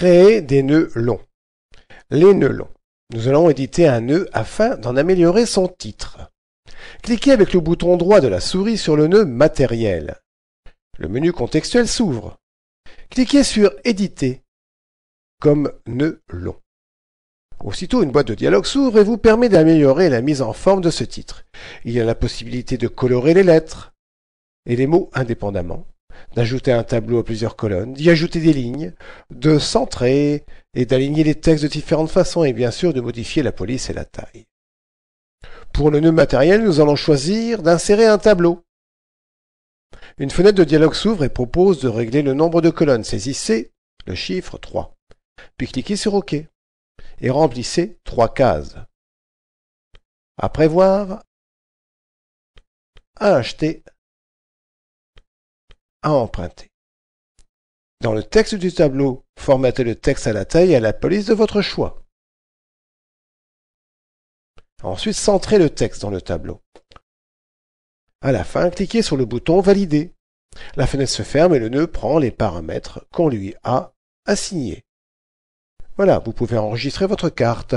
créer des nœuds longs. Les nœuds longs. Nous allons éditer un nœud afin d'en améliorer son titre. Cliquez avec le bouton droit de la souris sur le nœud matériel. Le menu contextuel s'ouvre. Cliquez sur Éditer comme nœud long. Aussitôt, une boîte de dialogue s'ouvre et vous permet d'améliorer la mise en forme de ce titre. Il y a la possibilité de colorer les lettres et les mots indépendamment, d'ajouter un tableau à plusieurs colonnes, d'y ajouter des lignes, de centrer et d'aligner les textes de différentes façons et bien sûr de modifier la police et la taille. Pour le nœud matériel, nous allons choisir d'insérer un tableau. Une fenêtre de dialogue s'ouvre et propose de régler le nombre de colonnes. Saisissez le chiffre 3, puis cliquez sur OK et remplissez trois cases. Après voir, à acheter à emprunter. Dans le texte du tableau, formatez le texte à la taille et à la police de votre choix. Ensuite, centrez le texte dans le tableau. À la fin, cliquez sur le bouton Valider. La fenêtre se ferme et le nœud prend les paramètres qu'on lui a assignés. Voilà, vous pouvez enregistrer votre carte.